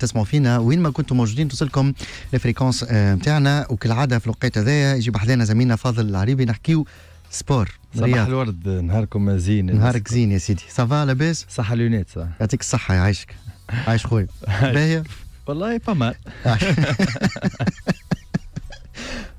تسمعوا فينا وين ما كنتم موجودين توصلكم الفريكونس نتاعنا آه، وكالعاده في الوقت هذايا يجي بحذانا زميلنا فاضل العريبي نحكيو سبور صباح الورد نهاركم زين نهارك زين يا سيدي سافا لاباس صحة لونات صح يعطيك الصحة يعيشك عايش خويا باهية والله فما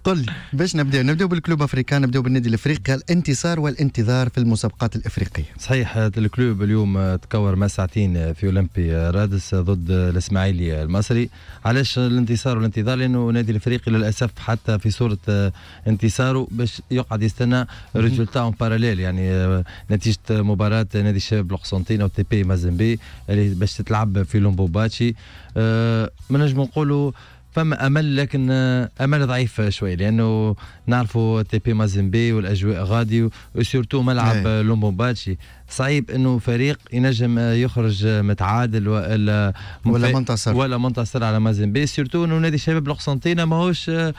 قل لي باش نبداو نبداو بالكلوب افريكان نبداو بالنادي الافريقي الانتصار والانتظار في المسابقات الافريقيه صحيح الكلوب اليوم تكور ما ساعتين في اولمبي رادس ضد الاسماعيلي المصري علاش الانتصار والانتظار لانه النادي الافريقي للاسف حتى في صوره انتصاره باش يقعد يستنى ريزولتا اون باراليل يعني نتيجه مباراه نادي الشباب القسنطينه وتي بي مازنبي اللي باش تتلعب في لومبوباتشي أه، ما نجم نقولوا فما امل لكن امل ضعيف شوي لانه نعرفوا تي بي مازيمبي والاجواء غادي وسورتو ملعب إيه. لومبوباتشي صعيب انه فريق ينجم يخرج متعادل والا ولا منتصر ولا منتصر على مازيمبي سورتو انه نادي شباب القسنطينه ماهوش ما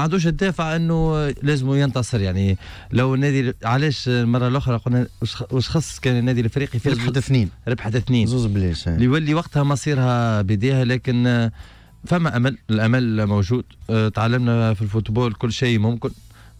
عندوش الدافع انه لازم ينتصر يعني لو النادي علاش المره الاخرى قلنا واش خص كان النادي الافريقي في ربحت اثنين ربحت اثنين زوز بلاش اللي يولي وقتها مصيرها بيديها لكن فما امل الامل موجود آه، تعلمنا في الفوتبول كل شيء ممكن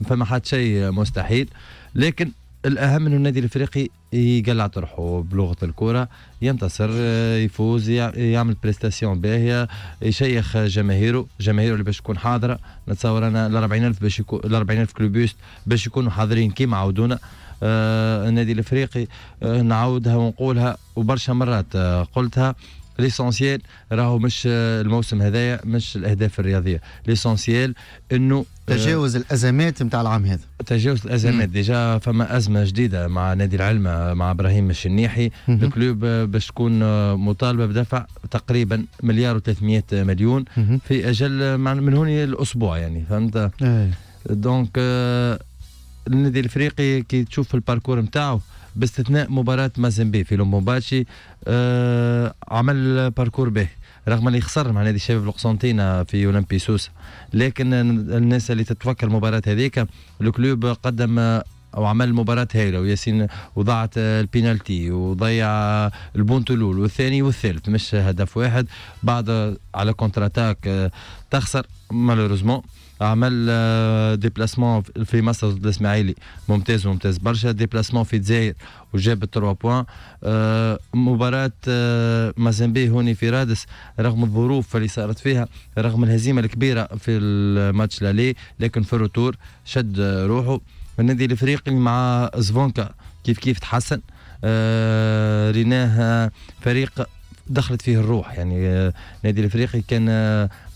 فما حد شيء مستحيل لكن الاهم انه النادي الافريقي يقلع طرحه بلغه الكره ينتصر آه، يفوز يعمل بريستاسيون باهيه يشيخ جماهيره جماهيره اللي باش تكون حاضره نتصور انا ال 40000 باش يكون ال 40000 كلوبيست باش يكونوا حاضرين كيما عودونا آه النادي الافريقي آه نعاودها ونقولها وبرشا مرات آه قلتها ليسونسيال راهو مش آه، الموسم هذايا مش الاهداف الرياضيه ليسونسيال انه آه، تجاوز الازمات نتاع العام هذا تجاوز الازمات ديجا فما ازمه جديده مع نادي العلمة آه، مع ابراهيم الشنيحي الكلوب باش تكون مطالبه بدفع تقريبا مليار و300 مليون مم. في اجل من هوني الاسبوع يعني فهمت إيه. دونك النادي الافريقي كي تشوف الباركور نتاعو باستثناء مباراة مازنبي في لومبومباتشي آه عمل باركور به رغم اللي خسر مع نادي الشباب القسنطينة في اولمبي سوسة لكن الناس اللي تتفكر المباراة هذيك الكلوب قدم او عمل مباراه هايله وياسين وضاعت البينالتي وضيع البونتولول والثاني والثالث مش هدف واحد بعد على كونتر اتاك تخسر مالوريزمون عمل آه، ديبلاسمون في مصر ضد الاسماعيلي ممتاز وممتاز برشا ديبلاسمون في الجزائر وجاب 3 بوان آه، مباراة آه، مازنبي هوني في رادس رغم الظروف اللي صارت فيها رغم الهزيمة الكبيرة في الماتش لالي لكن في الروتور شد روحه النادي الافريقي مع زفونكا كيف كيف تحسن ريناه فريق دخلت فيه الروح يعني النادي الافريقي كان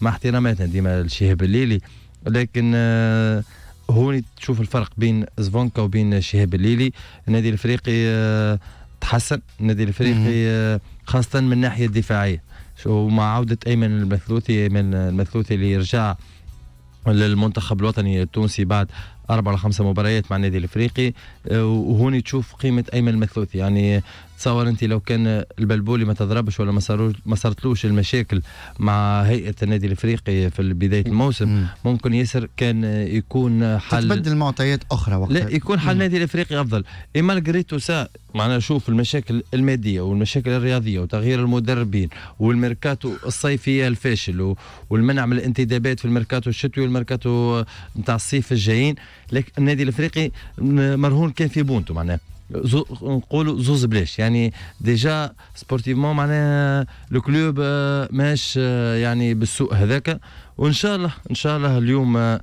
مع احتراماتنا ديما الشهاب الليلي لكن آه، هوني تشوف الفرق بين زفونكا وبين شهاب الليلي النادي الافريقي آه، تحسن النادي الافريقي آه، خاصه من الناحيه الدفاعيه ومع عوده ايمن المثلوثي ايمن المثلوثي اللي رجع للمنتخب الوطني التونسي بعد أربع لخمسة خمسة مباريات مع النادي الإفريقي وهوني تشوف قيمة أيمن المثلوثي يعني تصور انت لو كان البلبولي ما تضربش ولا ما صارتلوش المشاكل مع هيئه النادي الافريقي في بدايه الموسم ممكن ياسر كان يكون حل تتبدل معطيات اخرى وقتها لا يكون حل النادي الافريقي افضل اي جريتو سا معناها شوف المشاكل الماديه والمشاكل الرياضيه وتغيير المدربين والميركاتو الصيفي الفاشل والمنع من الانتدابات في الميركاتو الشتوي والميركاتو نتاع الصيف الجايين لكن النادي الافريقي مرهون كان في بونتو معناه زو نقولوا زوز بلاش يعني ديجا سبورتيفمون معناها لو كلوب آه، ماش آه، يعني بالسوء هذاك وان شاء الله ان شاء الله اليوم آه،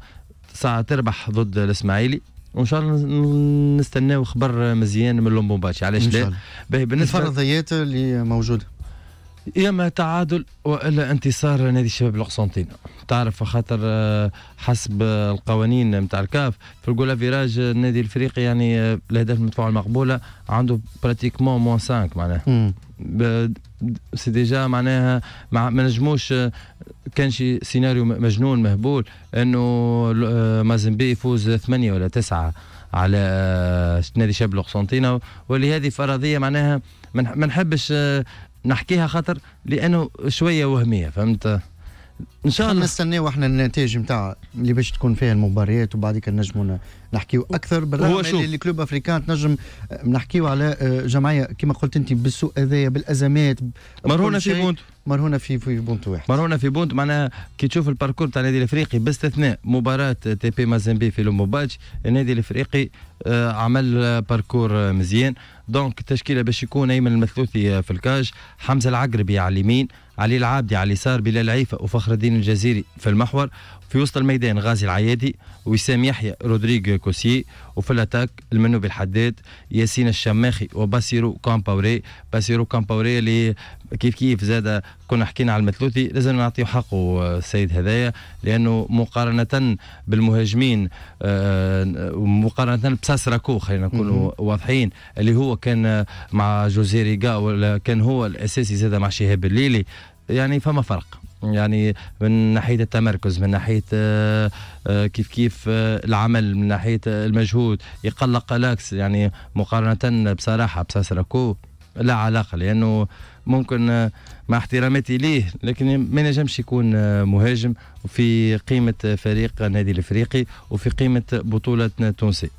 ساعه تربح ضد الاسماعيلي وان شاء الله نستناو خبر مزيان من لومبومباتشي علاش لا باهي بالنسبه الفرضيات اللي موجوده اما تعادل والا انتصار نادي الشباب القسنطين تعرف خاطر آه، حسب القوانين نتاع الكاف في الجولا فيراج النادي الافريقي يعني آه، الاهداف المدفوعه المقبوله عنده براتيكمون موان 5 معناها سي ديجا معناها ما نجموش آه، كان شي سيناريو مجنون مهبول انه مازنبي يفوز ثمانية ولا تسعة على نادي شاب القسنطينه ولهذه فرضيه معناها ما نحبش نحكيها خاطر لانه شويه وهميه فهمت ان شاء الله نستناو احنا النتائج نتاع اللي باش تكون فيها المباريات وبعد كان نجموا نحكيو اكثر بالرغم اللي كلوب افريكان تنجم آه، نحكيو على آه، جمعيه كما قلت انت بالسوء هذايا بالازمات مرهونه في بونت مرهونه في في بونت واحد مرهونه في بونت معناها كي تشوف الباركور تاع النادي الافريقي باستثناء مباراه تي بي مازامبي في لوموباتش النادي الافريقي آه، عمل باركور مزيان دونك التشكيله باش يكون ايمن المثلوثي في الكاج حمزه العقربي على اليمين علي العابدي على اليسار بلال عيفه وفخر الدين الجزيري في المحور في وسط الميدان غازي العيادي وسام يحيى رودريغ كوسي وفي الاتاك المنوبي الحداد ياسين الشماخي وباسيرو كامباوري باسيرو كامباوري اللي كيف كيف زاد كنا حكينا على المثلوثي لازم نعطيه حقه السيد هذايا لانه مقارنه بالمهاجمين ومقارنه آه، راكو خلينا نكونوا واضحين اللي هو كان مع جوزيريغا ولا كان هو الاساسي زاد مع شهاب الليلي يعني فما فرق يعني من ناحيه التمركز من ناحيه آه، آه، كيف كيف آه، العمل من ناحيه المجهود يقلق لاكس يعني مقارنه بصراحه بساسراكو لا علاقه لانه ممكن مع احتراماتي ليه لكن ما نجمش يكون مهاجم في قيمه فريق النادي الافريقي وفي قيمه بطوله تونسي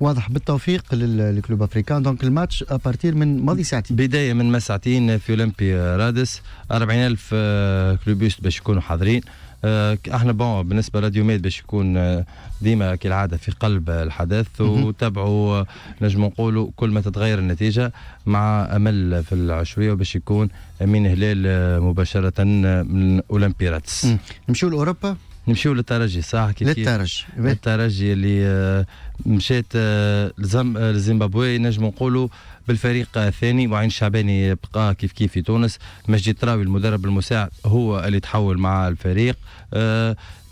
واضح بالتوفيق للكلوب افريكان دونك الماتش ابارتير من ماضي ساعتين بدايه من ما ساعتين في اولمبي رادس 40000 آه، كلوبيست باش يكونوا حاضرين آه، احنا بون بالنسبه لراديو ميد باش يكون آه، ديما كالعاده في قلب الحدث وتابعوا نجم نقولوا كل ما تتغير النتيجه مع امل في العشويه وباش يكون امين هلال مباشره من رادس نمشيو لاوروبا نمشيو للترجي صح كيف للترجي للترجي اللي آه، مشات آه، آه، لزيمبابوي نجم نقولوا بالفريق الثاني وعين الشعباني بقى كيف كيف في تونس مجدي تراوي المدرب المساعد هو اللي تحول مع الفريق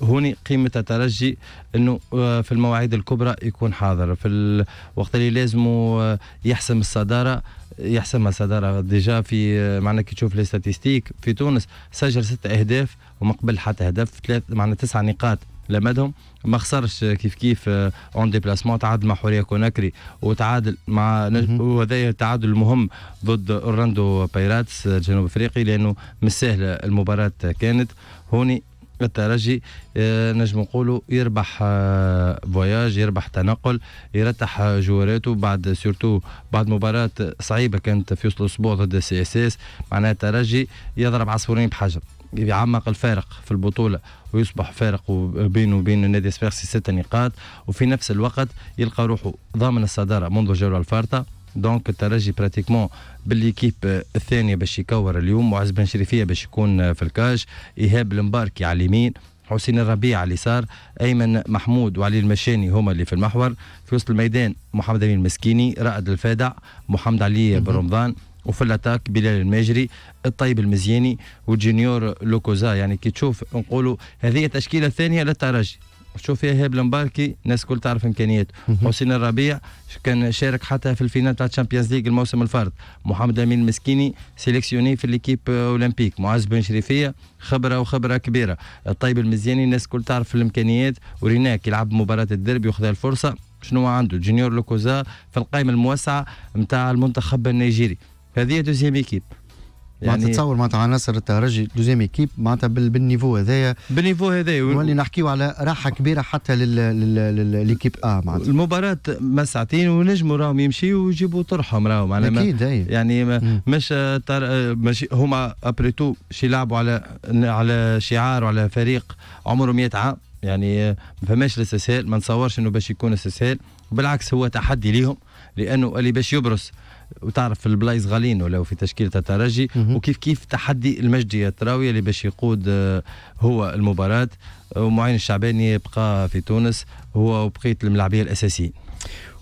هوني قيمة الترجي انه في المواعيد الكبرى يكون حاضر في الوقت اللي لازم يحسم الصدارة يحسمها الصدارة ديجا في معنا كي تشوف لي ستاتيستيك في تونس سجل ست اهداف وما قبل حتى هدف ثلاث معنا تسع نقاط لمدهم ما خسرش كيف كيف اون آه، ديبلاسمون تعادل مع حوريه كوناكري وتعادل مع وهذا التعادل المهم ضد اورلاندو بايراتس الجنوب آه، افريقي لانه مش سهله المباراه كانت هوني الترجي آه، نجم نقولوا يربح آه، فواياج يربح تنقل يرتاح جواراته بعد سورتو بعد مباراة صعيبة كانت في وسط الأسبوع ضد سي اس اس معناها الترجي يضرب عصفورين بحجر يعمق الفارق في البطولة ويصبح فارق بينه وبين النادي سبيرسي ست نقاط وفي نفس الوقت يلقى روحه ضامن الصدارة منذ الجولة الفارطة دونك الترجي براتيكمون بالليكيب الثانيه باش يكور اليوم معز بن شريفيه باش يكون في الكاج ايهاب المباركي على اليمين حسين الربيع على اليسار ايمن محمود وعلي المشاني هما اللي في المحور في وسط الميدان محمد امين المسكيني رائد الفادع محمد علي بن رمضان وفي الاتاك بلال الماجري الطيب المزياني والجونيور لوكوزا يعني كي تشوف نقولوا هذه تشكيله ثانيه للترجي شوف فيها هيب المباركي الناس الكل تعرف امكانياته حسين الربيع كان شارك حتى في الفينال تاع الشامبيونز ليج الموسم الفرد محمد امين المسكيني سيليكسيوني في ليكيب اولمبيك معز بن شريفيه خبره وخبره كبيره الطيب المزياني الناس الكل تعرف الامكانيات وريناك يلعب مباراه الدربي وخذ الفرصه شنو عنده جونيور لوكوزا في القائمه الموسعه نتاع المنتخب النيجيري هذه دوزيام ايكيب يعني معناتها تصور معناتها عناصر الترجي دوزيام ايكيب معناتها بالنيفو هذايا بالنيفو هذايا واللي نحكيو على راحه كبيره حتى لليكيب ا آه معناتها المباراه ما ساعتين ونجموا راهم يمشيوا ويجيبوا طرحهم راهم على اكيد يعني ما يعني مش تر... مش هما ابري تو شي لعبوا على على شعار وعلى فريق عمره 100 عام يعني ما فماش الاستسهال ما نتصورش انه باش يكون استسهال بالعكس هو تحدي ليهم لانه اللي باش يبرز وتعرف البلايز غاليين ولو في تشكيله الترجي وكيف كيف تحدي المجدي التراوي اللي باش يقود آه، هو المباراه ومعين الشعباني يبقى في تونس هو وبقيه الملاعبيه الاساسيين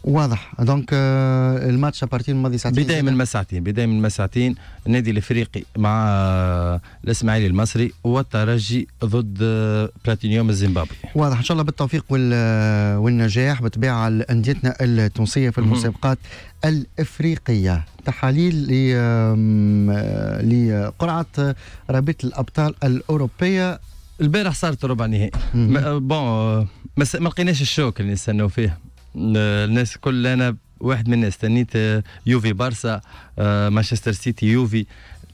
واضح دونك الماتش ابارتين الماضي ماضي ساعتين بدايه من مساعتين بدايه من مساعتين النادي الافريقي مع آه، الاسماعيلي المصري والترجي ضد آه، بلاتينيوم الزيمبابوي واضح ان شاء الله بالتوفيق آه، والنجاح بطبيعه لانديتنا التونسيه في المسابقات الافريقيه تحاليل لقرعه رابطه الابطال الاوروبيه البارح صارت ربع نهائي بون ما لقيناش الشوك اللي نستناو فيه الناس الكل انا واحد من استنيت يوفي بارسا آه، مانشستر سيتي يوفي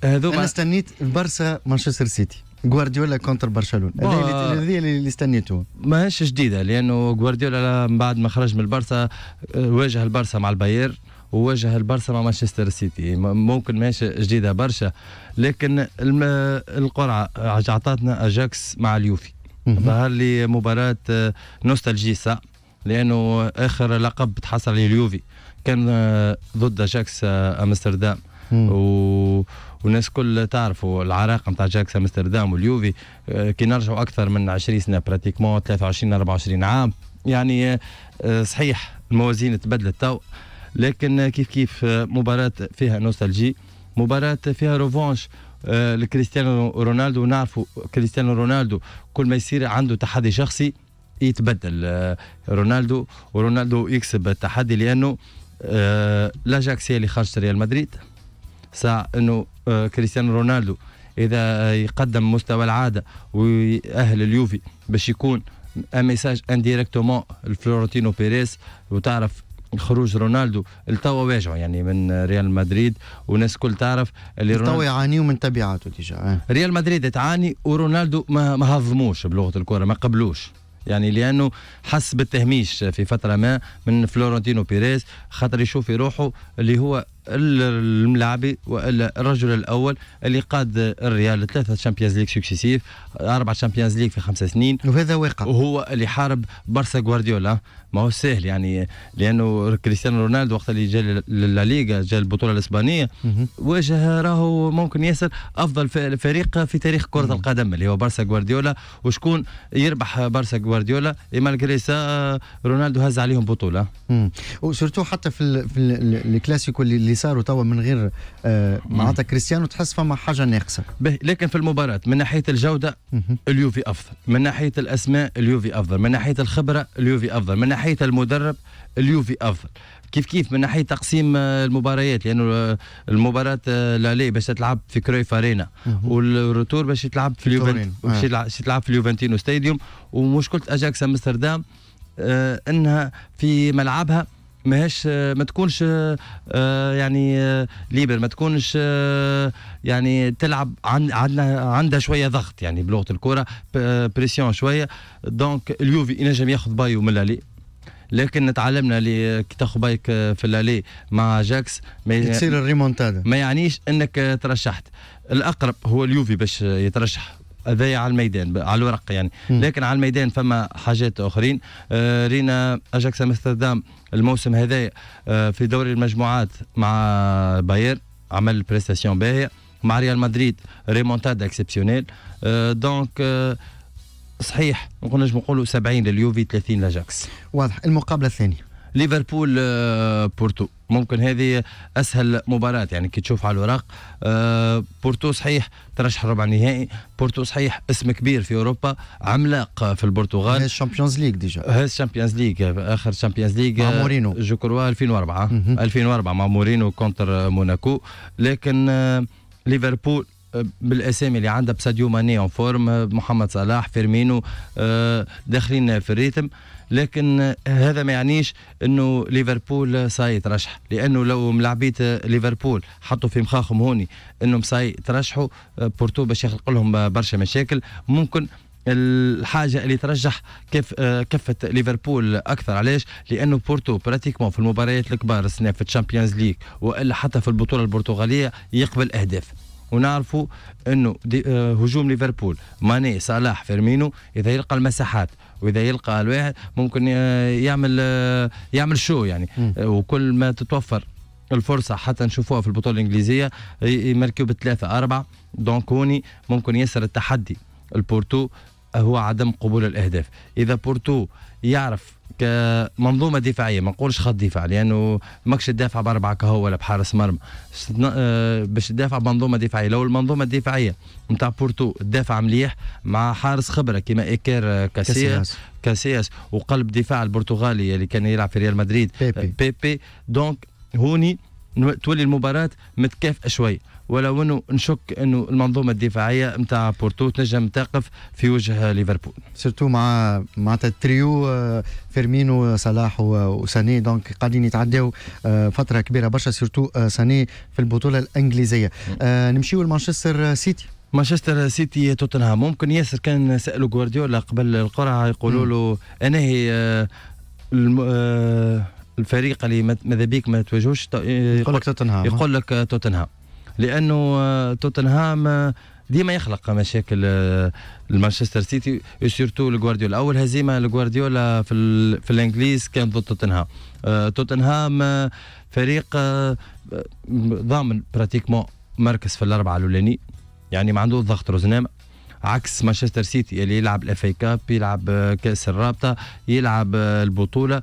هذوما انا استنيت بارسا مانشستر سيتي غوارديولا كونتر برشلونه هذه اللي, اللي استنيته ماهيش جديده لانه غوارديولا من بعد ما خرج من البارسا آه، واجه البارسا مع الباير وواجه البارسا مع مانشستر سيتي ممكن ماشي جديده برشا لكن القرعه عطاتنا اجاكس مع اليوفي ظهر لي مباراه آه، نوستالجيسا لانه اخر لقب تحصل عليه اليوفي كان آه، ضد جاكس آه، امستردام و والناس الكل تعرفوا العراقه نتاع جاكس امستردام واليوفي آه، كي نرجعوا اكثر من 20 سنه براتيكمون 23 24 عام يعني صحيح الموازين تبدلت تو لكن كيف كيف مباراه فيها نوستالجي مباراه فيها روفانش لكريستيانو رونالدو نعرفوا كريستيانو رونالدو كل ما يصير عنده تحدي شخصي يتبدل آه، رونالدو ورونالدو يكسب التحدي لانه آه، لاجاكس هي اللي خرجت ريال مدريد ساعة انه آه، كريستيانو رونالدو اذا يقدم مستوى العاده ويأهل اليوفي باش يكون ميساج انديريكتومون لفلورنتينو بيريز وتعرف خروج رونالدو التوا واجعوا يعني من ريال مدريد والناس الكل تعرف اللي التوا يعانيوا من تبعاته ديجا ريال مدريد تعاني ورونالدو ما هضموش بلغه الكره ما قبلوش يعني لانه حس بالتهميش في فتره ما من فلورنتينو بيريز خاطر يشوف في روحه اللي هو الملاعبي والا الرجل الاول اللي قاد الريال ثلاثه تشامبيونز ليغ سكسيسيف اربعه تشامبيونز ليغ في خمسة سنين وهذا واقع وهو اللي حارب بارسا غوارديولا ما هو سهل يعني لانه كريستيانو رونالدو وقت اللي جا للليغا جا البطوله الاسبانيه واجه راهو ممكن ياسر افضل فريق في تاريخ كره القدم اللي هو بارسا غوارديولا وشكون يربح بارسا غوارديولا مالغري سا رونالدو هز عليهم بطوله وسورتو حتى في الكلاسيكو اللي اللي صاروا توا من غير آه، معناتها كريستيانو تحس فما حاجه ناقصه به لكن في المباراه من ناحيه الجوده اليوفي افضل من ناحيه الاسماء اليوفي افضل من ناحيه الخبره اليوفي افضل من ناحيه المدرب اليوفي افضل كيف كيف من ناحيه تقسيم آه، المباريات لانه يعني المباراه لالي باش تلعب في كرويف ارينا والروتور باش تلعب في اليوفنتين باش تلعب في اليوفنتينو ستاديوم ومشكله اجاكس امستردام انها في ملعبها ماهيش ما تكونش آه، يعني آه، ليبر ما تكونش آه، يعني تلعب عندنا عندها شويه ضغط يعني بلغه الكره بريسيون شويه دونك اليوفي ينجم ياخذ بايو من الالي لكن تعلمنا اللي كي تاخذ بايك في الالي مع جاكس ما تصير الريمونتادا ما يعنيش انك ترشحت الاقرب هو اليوفي باش يترشح هذايا على الميدان على الورق يعني مم. لكن على الميدان فما حاجات اخرين آه رينا اجاكس امستردام الموسم هذايا آه في دوري المجموعات مع باير عمل بريستاسيون باهيه مع ريال مدريد ريمونتاد اكسبسيونيل آه دونك آه صحيح كناش نقولوا 70 لليوفي 30 لاجاكس واضح المقابله الثانيه ليفربول آه، بورتو ممكن هذه اسهل مباراه يعني كي تشوف على الوراق آه، بورتو صحيح ترشح ربع نهائي بورتو صحيح اسم كبير في اوروبا عملاق في البرتغال هاز الشامبيونز ليغ ديجا هاز الشامبيونز ليغ اخر الشامبيونز ليغ مع مورينو جو كروا 2004 2004 مع مورينو كونتر موناكو لكن آه، ليفربول بالاسامي اللي عندها بساديو ماني اون فورم محمد صلاح فيرمينو داخلين في الريتم لكن هذا ما يعنيش انه ليفربول ساي ترشح لانه لو ملعبيت ليفربول حطوا في مخاخهم هوني انهم ساي ترشحوا بورتو باش يخلق لهم برشا مشاكل ممكن الحاجه اللي ترجح كيف كفه ليفربول اكثر علاش لانه بورتو براتيكمون في المباريات الكبار السنه في الشامبيونز ليغ والا حتى في البطوله البرتغاليه يقبل اهداف ونعرفوا انه آه، هجوم ليفربول ماني صلاح فيرمينو اذا يلقى المساحات واذا يلقى الواحد ممكن آه، يعمل آه، يعمل شو يعني وكل ما تتوفر الفرصه حتى نشوفوها في البطوله الانجليزيه يمركوا بثلاثه اربعه دونكوني ممكن يسر التحدي البورتو هو عدم قبول الاهداف اذا بورتو يعرف كمنظومه دفاعيه ما نقولش خط دفاع لانه يعني ماكش تدافع باربعه كهو ولا بحارس مرمى آه، باش تدافع بمنظومه دفاعيه لو المنظومه الدفاعيه نتاع بورتو تدافع مليح مع حارس خبره كيما ايكير آه، كاسياس كاسياس وقلب دفاع البرتغالي اللي كان يلعب في ريال مدريد بيبي, بيبي. دونك هوني تولي المباراة متكافئة شوي ولو انه نشك انه المنظومه الدفاعيه نتاع بورتو تنجم تقف في وجه ليفربول سيرتو مع مع التريو آه، فيرمينو صلاح وساني دونك قاعدين يتعداو آه، فتره كبيره برشا سيرتو آه، ساني في البطوله الانجليزيه نمشيو لمانشستر سيتي مانشستر سيتي توتنهام ممكن ياسر كان سالوا جوارديولا قبل القرعه يقولوا له انا هي الفريق اللي ماذا بيك ما تواجهوش يقول لك توتنهام يقول لك آه، توتنهام لانه آه، توتنهام آه، ديما يخلق مشاكل المانشستر سيتي سورتو لغوارديولا اول هزيمه لغوارديولا في في الانجليز كانت ضد توتنهام توتنهام فريق ضامن براتيكمون مركز في الاربعه الاولاني يعني ما عندوش ضغط روزنام عكس مانشستر سيتي اللي يلعب الاف اي كاب يلعب كاس الرابطه يلعب البطوله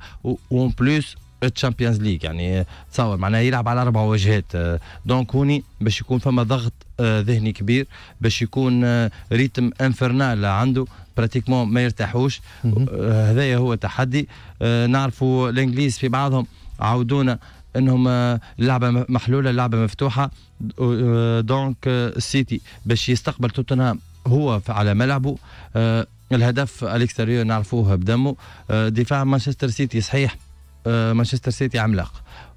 وان بلوس تشامبيونز ليغ يعني تصور معناها يلعب على اربع وجهات آه، دونك هوني باش يكون فما ضغط آه، ذهني كبير باش يكون آه، ريتم انفرنال عنده براتيكمون ما يرتاحوش هذايا هو تحدي نعرفوا الانجليز في بعضهم عودونا انهم اللعبه محلوله اللعبه مفتوحه دونك السيتي باش يستقبل توتنهام هو على ملعبه الهدف الاكستريور نعرفوه بدمه دفاع مانشستر سيتي صحيح مانشستر آه، سيتي عملاق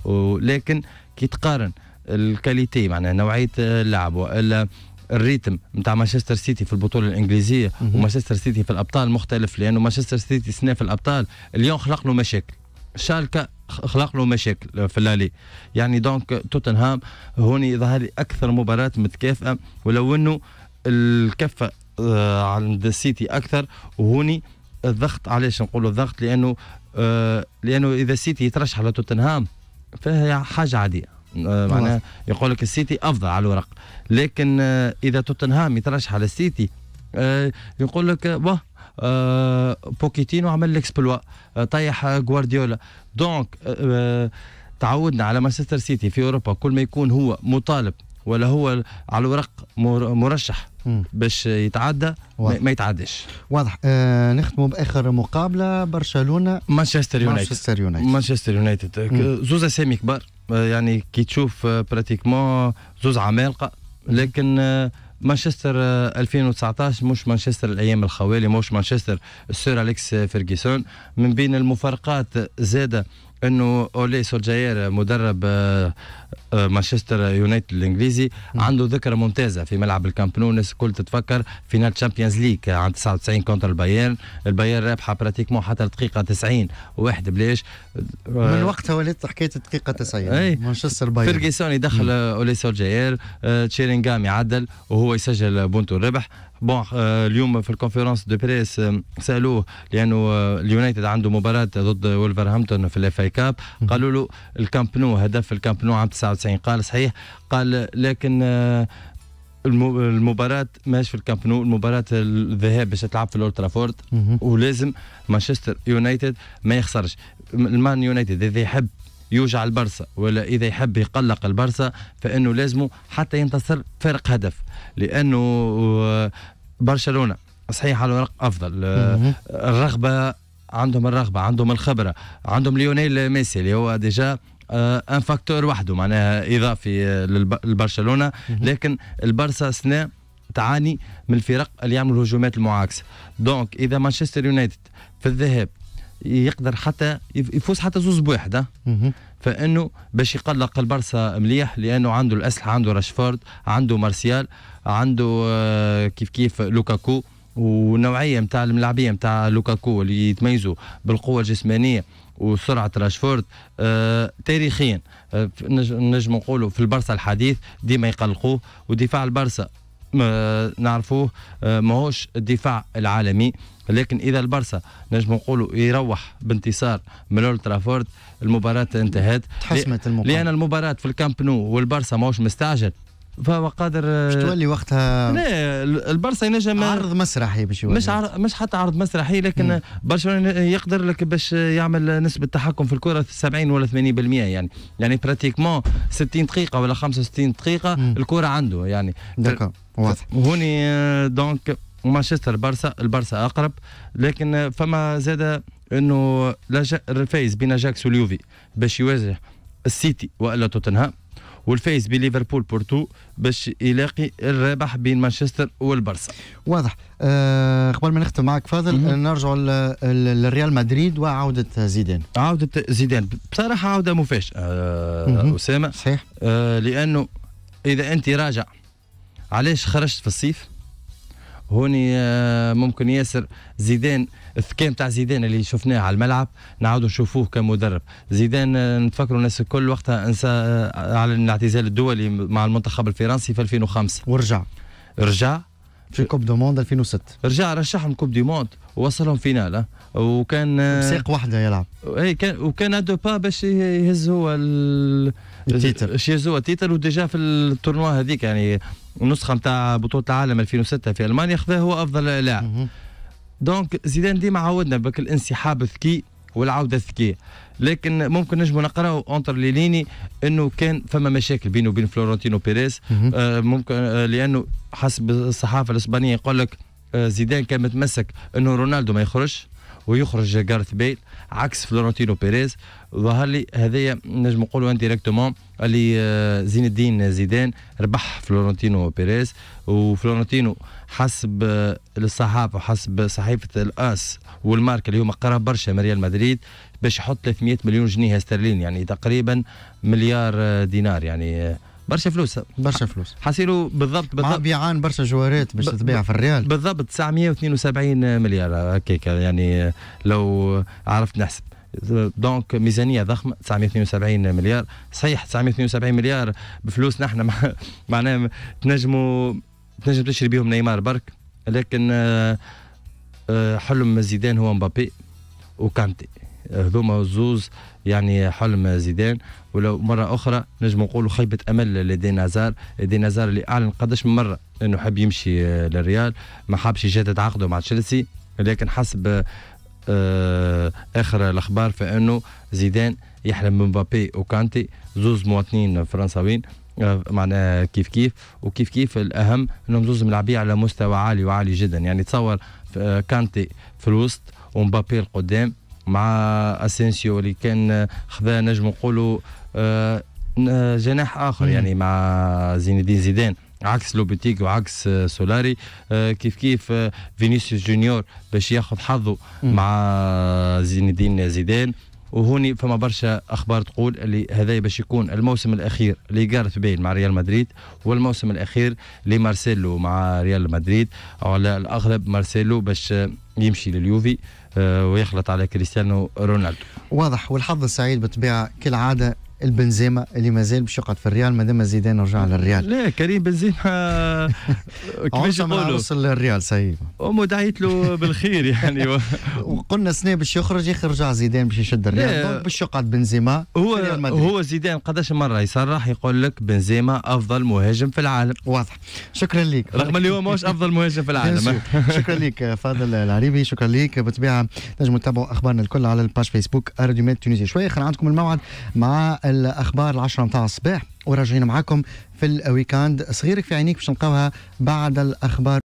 ولكن كي تقارن الكاليتي معناها نوعيه اللعب والا الريتم نتاع مانشستر سيتي في البطوله الانجليزيه ومانشستر سيتي في الابطال مختلف لانه مانشستر سيتي سنه في الابطال اليوم خلق له مشاكل شالكا خلق له مشاكل في اللالي يعني دونك توتنهام هوني ظهر اكثر مباراه متكافئه ولو انه الكفه آه، عند السيتي اكثر وهوني الضغط علاش نقولوا الضغط لانه آه، لانه اذا السيتي يترشح لتوتنهام فهي حاجه عاديه آه، معناها يقول لك السيتي افضل على الورق لكن آه، اذا توتنهام يترشح على السيتي يقول لك واه بوكيتينو عمل ليكسبلوا طيح غوارديولا دونك تعودنا على مانشستر سيتي في اوروبا كل ما يكون هو مطالب ولا هو على الورق مرشح باش يتعدى ما يتعداش واضح آه نختموا باخر مقابله برشلونه مانشستر يونايتد مانشستر يونايتد مانشستر يونايتد زوز اسامي كبار آه، يعني كي تشوف آه، براتيكمون زوز عمالقه لكن آه، مانشستر 2019 مش مانشستر الايام الخوالي مش مانشستر السير اليكس فيرجسون من بين المفارقات زاده انه اولي سولجاير مدرب آه، آه، مانشستر يونايتد الانجليزي عنده ذكرى ممتازه في ملعب الكامب نو الناس الكل تتفكر فينال تشامبيونز ليج عام 99 كونتر البايرن البايرن رابحه براتيكمون حتى الدقيقه 90 واحد بلاش آه، من وقتها ولات حكايه الدقيقه 90 اي مانشستر بايرن فيرجيسون يدخل اولي سولجاير تشيرينغام يعدل وهو يسجل بونتو الربح بون euh, اليوم في الكونفرنس دو بريس سالوه لانه آه، اليونايتد عنده مباراه ضد ولفرهامبتون في الاف اي كاب قالوا له الكامب نو هدف الكامب نو عام 99 قال صحيح قال لكن آه، المباراة ماش في الكامب نو المباراة الذهاب باش تلعب في الاولترا فورد ولازم مانشستر يونايتد ما يخسرش المان يونايتد اذا يحب يوجع البرسا ولا إذا يحب يقلق البرسا فإنه لازمه حتى ينتصر فارق هدف لأنه آه، برشلونة صحيح على الورق أفضل آه، الرغبة عندهم الرغبة عندهم الخبرة عندهم ليونيل ميسي اللي هو ديجا ان آه، فاكتور وحده معناها اضافي لبرشلونه لكن البرسا سنه تعاني من الفرق اللي يعملوا الهجومات المعاكسه دونك اذا مانشستر يونايتد في الذهاب يقدر حتى يفوز حتى زوز بواحد فانه باش يقلق البرسا مليح لانه عنده الاسلحه عنده راشفورد عنده مارسيال عنده آه، كيف كيف لوكاكو ونوعيه نتاع الملاعبيه نتاع لوكاكو اللي يتميزوا بالقوه الجسمانيه وسرعه راشفورد آه تاريخيا آه نجم نقولوا في البرسا الحديث ديما يقلقوه ودفاع البرسا آه، نعرفوه آه، ماهوش الدفاع العالمي لكن اذا البرسا نجم نقولوا يروح بانتصار من اولد ترافورد المباراه انتهت تحسمت المباراه لان المباراه في الكامب نو والبرسا ماهوش مستعجل فهو قادر باش تولي وقتها لا البرسا ينجم عرض مسرحي باش مش عر... مش حتى عرض مسرحي لكن برشلونه يقدر لك باش يعمل نسبه تحكم في الكره 70 ولا 80% يعني يعني براتيكمون 60 دقيقه ولا 65 دقيقه الكره عنده يعني دكا واضح هوني دونك آه، ومانشستر بارسا البارسا اقرب لكن فما زاد انه الفايز بين اجاكس واليوفي باش يواجه السيتي والا توتنهام والفايز بليفربول بورتو باش يلاقي الرابح بين مانشستر والبرسا واضح آه قبل ما نختم معك فاضل نرجع لريال مدريد وعوده زيدان عوده زيدان بصراحه عوده مفاجئه آه اسامه صحيح آه لانه اذا انت راجع علاش خرجت في الصيف هوني آه، ممكن ياسر زيدان الثكام تاع زيدان اللي شفناه على الملعب نعاودوا نشوفوه كمدرب زيدان آه، نتفكروا الناس الكل وقتها انسى آه، على الاعتزال الدولي مع المنتخب الفرنسي في 2005 ورجع رجع في كوب دو موند 2006 رجع رشحهم كوب دو موند ووصلهم فينال وكان بساق واحده يلعب اي كان وكان دو با باش يهز هو التيتر يهز هو التيتر وديجا في التورنوا هذيك يعني النسخه نتاع بطوله العالم 2006 في المانيا خذا هو افضل لاعب دونك زيدان ديما عودنا بك الانسحاب الذكي والعوده الذكيه لكن ممكن نجموا نقراو اونتر لي ليني انه كان فما مشاكل بينه وبين فلورنتينو بيريز آه ممكن آه لانه حسب الصحافه الاسبانيه يقول لك آه زيدان كان متمسك انه رونالدو ما يخرجش ويخرج جارث بيل عكس فلورنتينو بيريز ظهر لي هذايا نجم نقولوا انديريكتومون اللي آه، زين الدين زيدان ربح فلورنتينو بيريز وفلورنتينو حسب الصحافه آه، حسب صحيفه الاس والمارك اللي هما قراب برشا من ريال مدريد باش يحط 300 مليون جنيه استرليني يعني تقريبا مليار آه، دينار يعني برشا فلوس برشا فلوس حصيروا بالضبط بالضبط بيعان برشا جوارات باش تبيع في الريال بالضبط 972 مليار هكاك يعني لو عرفت نحسب دونك ميزانيه ضخمه 972 مليار صحيح 972 مليار بفلوس نحن معناها تنجموا تنجم تشري بهم نيمار برك لكن حلم زيدان هو مبابي وكانتي هذوما الزوز يعني حلم زيدان ولو مرة أخرى نجم نقولوا خيبة أمل لدي نزار دي نزار اللي أعلن قداش من مرة أنه حب يمشي للريال ما حابش يجدد عقده مع تشيلسي لكن حسب آه، اخر الاخبار فانه زيدان يحلم بمبابي وكانتي زوز مواطنين فرنساويين آه، معناها كيف كيف وكيف كيف الاهم انهم زوز ملاعبين على مستوى عالي وعالي جدا يعني تصور آه، كانتي في الوسط ومبابي القدام مع اسينسيو اللي كان خذا نجم نقولوا جناح اخر يعني مع زين الدين زيدان عكس لوبيتيك وعكس آه، سولاري آه، كيف كيف آه، فينيسيوس جونيور باش ياخذ حظه مع زين الدين زيدان وهوني فما برشا اخبار تقول اللي هذا باش يكون الموسم الاخير لجارث بيل مع ريال مدريد والموسم الاخير لمارسيلو مع ريال مدريد على الاغلب مارسيلو باش يمشي لليوفي ويخلط على كريستيانو رونالدو واضح والحظ السعيد بالطبيعه كالعاده البنزيما اللي مازال باش يقعد في الريال مادام زيدان رجع للريال لا كريم بنزيما كيفاش يقولوا وصل للريال سي امه دعيت له بالخير يعني و... وقلنا سنه باش يخرج يخرج زيدان باش يشد الريال باش يقعد بنزيما هو هو زيدان قداش مره يصرح يقول لك بنزيما افضل مهاجم في العالم واضح شكرا لك رغم اللي هو ماهوش افضل مهاجم في العالم شكرا لك فاضل العريبي شكرا لك بالطبيعه نجموا تتابعوا اخبارنا الكل على الباج فيسبوك راديو تونسي شويه خلينا عندكم الموعد مع الاخبار العشرة متاع الصباح وراجعين معاكم في الويكاند صغيرك في عينيك باش نلقاوها بعد الاخبار